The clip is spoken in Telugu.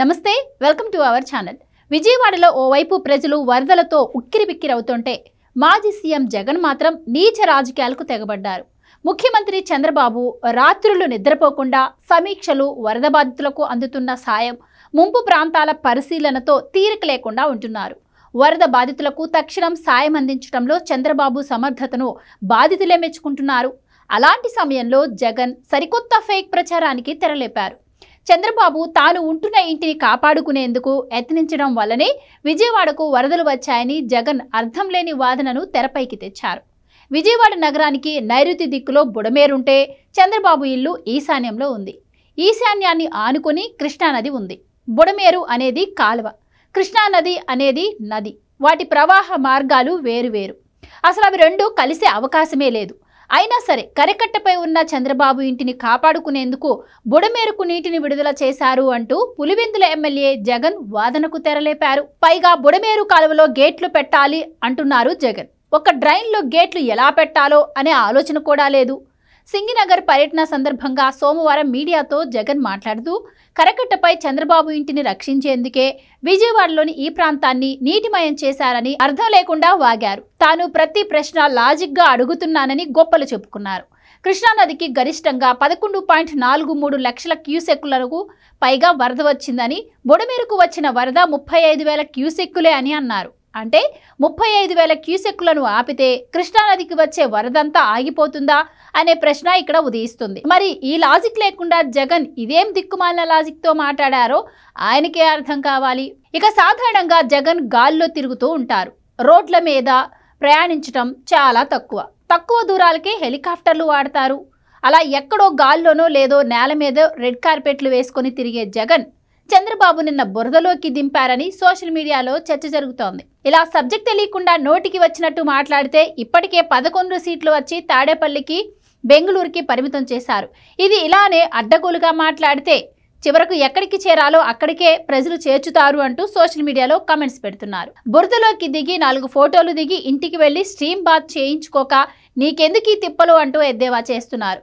నమస్తే వెల్కమ్ టు అవర్ ఛానల్ విజయవాడలో ఓవైపు ప్రజలు వరదలతో ఉక్కిరిబిక్కిరవుతుంటే మాజీ సీఎం జగన్ మాత్రం నీచ రాజకీయాలకు తెగబడ్డారు ముఖ్యమంత్రి చంద్రబాబు రాత్రులు నిద్రపోకుండా సమీక్షలు వరద బాధితులకు అందుతున్న సాయం ముంపు ప్రాంతాల పరిశీలనతో తీరిక లేకుండా ఉంటున్నారు వరద బాధితులకు తక్షణం సాయం అందించడంలో చంద్రబాబు సమర్థతను బాధితులే మెచ్చుకుంటున్నారు అలాంటి సమయంలో జగన్ సరికొత్త ఫేక్ ప్రచారానికి తెరలేపారు చంద్రబాబు తాను ఉంటున్న ఇంటిని కాపాడుకునేందుకు యత్నించడం వల్లనే విజయవాడకు వరదలు వచ్చాయని జగన్ అర్థం లేని వాదనను తెరపైకి తెచ్చారు విజయవాడ నగరానికి నైరుతి దిక్కులో బుడమేరుంటే చంద్రబాబు ఇల్లు ఈశాన్యంలో ఉంది ఈశాన్యాన్ని ఆనుకుని కృష్ణానది ఉంది బుడమేరు అనేది కాలువ కృష్ణానది అనేది నది వాటి ప్రవాహ మార్గాలు వేరువేరు అసలు అవి రెండు కలిసే అవకాశమే లేదు అయినా సరే కరికట్టపై ఉన్న చంద్రబాబు ఇంటిని కాపాడుకునేందుకు బుడమేరుకు నీటిని విడుదల చేశారు అంటూ పులివెందుల ఎమ్మెల్యే జగన్ వాదనకు తెరలేపారు పైగా బుడమేరు కాలువలో గేట్లు పెట్టాలి అంటున్నారు జగన్ ఒక డ్రైన్లో గేట్లు ఎలా పెట్టాలో అనే ఆలోచన కూడా లేదు సింగినగర్ పర్యటన సందర్భంగా సోమవారం మీడియాతో జగన్ మాట్లాడుతూ కరకట్టపై చంద్రబాబు ఇంటిని రక్షించేందుకే విజయవాడలోని ఈ ప్రాంతాన్ని నీటిమయం చేశారని అర్థం లేకుండా వాగారు తాను ప్రతి ప్రశ్న గా అడుగుతున్నానని గొప్పలు చెప్పుకున్నారు కృష్ణానదికి గరిష్టంగా పదకొండు పాయింట్ నాలుగు మూడు లక్షల క్యూసెక్కులకు పైగా వరద వచ్చిందని బొడమేరుకు వచ్చిన వరద ముప్పై ఐదు వేల క్యూసెక్కులే అని అన్నారు అంటే ముప్పై ఐదు వేల క్యూసెక్కులను ఆపితే కృష్ణానదికి వచ్చే వరదంతా ఆగిపోతుందా అనే ప్రశ్న ఇక్కడ ఉదయిస్తుంది మరి ఈ లాజిక్ లేకుండా జగన్ ఇదేం దిక్కుమాలిన లాజిక్తో మాట్లాడారో ఆయనకే అర్థం కావాలి ఇక సాధారణంగా జగన్ గాల్లో తిరుగుతూ ఉంటారు రోడ్ల మీద ప్రయాణించటం చాలా తక్కువ తక్కువ దూరాలకే హెలికాప్టర్లు వాడతారు అలా ఎక్కడో గాల్లోనో లేదో నేల మీద రెడ్ కార్పెట్లు వేసుకొని తిరిగే జగన్ చంద్రబాబు నిన్న బురదలోకి దింపారని సోషల్ మీడియాలో చర్చ జరుగుతోంది ఇలా సబ్జెక్ట్ తెలియకుండా నోటికి వచ్చినట్టు మాట్లాడితే ఇప్పటికే పదకొండు సీట్లు వచ్చి తాడేపల్లికి బెంగళూరుకి పరిమితం చేశారు ఇది ఇలానే అడ్డగోలుగా మాట్లాడితే చివరకు ఎక్కడికి చేరాలో అక్కడికే ప్రజలు చేర్చుతారు అంటూ సోషల్ మీడియాలో కమెంట్స్ పెడుతున్నారు బురదలోకి దిగి నాలుగు ఫోటోలు దిగి ఇంటికి వెళ్లి స్ట్రీమ్ బాత్ చేయించుకోక నీకెందుకు ఈ తిప్పలు అంటూ ఎద్దేవా చేస్తున్నారు